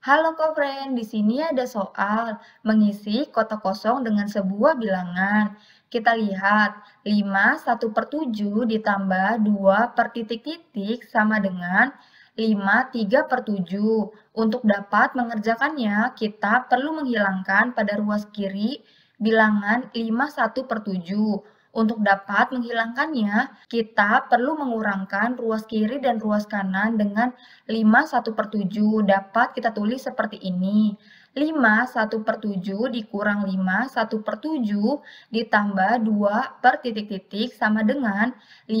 Halo co-friend, di sini ada soal mengisi kotak kosong dengan sebuah bilangan. Kita lihat 5 1 per 7 ditambah 2 per titik-titik sama dengan 5 3 per 7. Untuk dapat mengerjakannya, kita perlu menghilangkan pada ruas kiri bilangan 5 1 per 7. Untuk dapat menghilangkannya, kita perlu mengurangkan ruas kiri dan ruas kanan dengan 5 1 per 7. Dapat kita tulis seperti ini. 5 1 per 7 dikurang 5 1 per 7 ditambah 2 per titik-titik sama dengan 5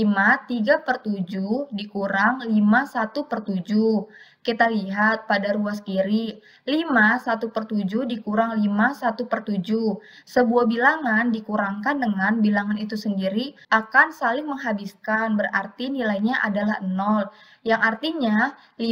3 per 7 dikurang 5 1 per 7 kita lihat pada ruas kiri, 5 1 per 7 dikurang 5 1 per 7. Sebuah bilangan dikurangkan dengan bilangan itu sendiri akan saling menghabiskan, berarti nilainya adalah 0. Yang artinya 5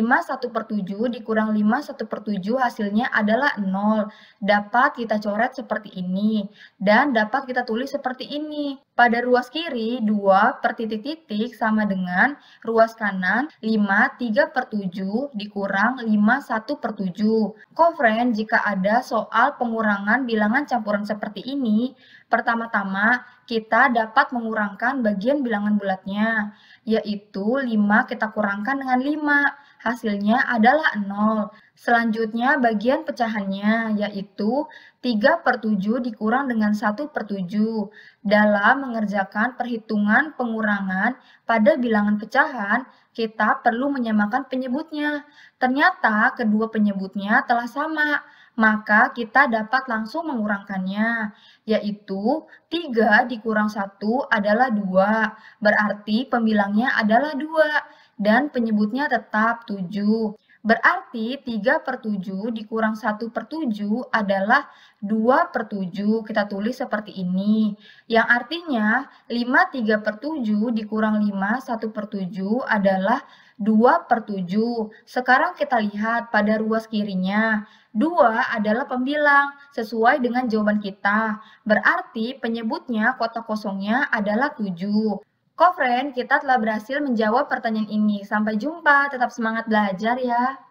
1 per 7 dikurang 5 1 per 7 hasilnya adalah 0. Dapat kita coret seperti ini dan dapat kita tulis seperti ini. Pada ruas kiri, 2 per titik-titik sama dengan ruas kanan 5, 3 per 7 dikurang 5, 1 per 7. Kofren, jika ada soal pengurangan bilangan campuran seperti ini, pertama-tama kita dapat mengurangkan bagian bilangan bulatnya, yaitu 5 kita kurangkan dengan 5 hasilnya adalah 0. Selanjutnya bagian pecahannya yaitu 3 per 7 dikurang dengan 1 per 7 dalam mengerjakan perhitungan pengurangan pada bilangan pecahan kita perlu menyamakan penyebutnya. Ternyata kedua penyebutnya telah sama, maka kita dapat langsung mengurangkannya, yaitu 3 dikurang 1 adalah 2, berarti pembilangnya adalah 2 dan penyebutnya tetap 7. Berarti 3 per 7 dikurang 1 per 7 adalah 2 per 7. Kita tulis seperti ini. Yang artinya 5 3 per 7 dikurang 5 1 per 7 adalah 2 per 7. Sekarang kita lihat pada ruas kirinya. 2 adalah pembilang sesuai dengan jawaban kita. Berarti penyebutnya kotak kosongnya adalah 7. Kofren, kita telah berhasil menjawab pertanyaan ini. Sampai jumpa, tetap semangat belajar ya.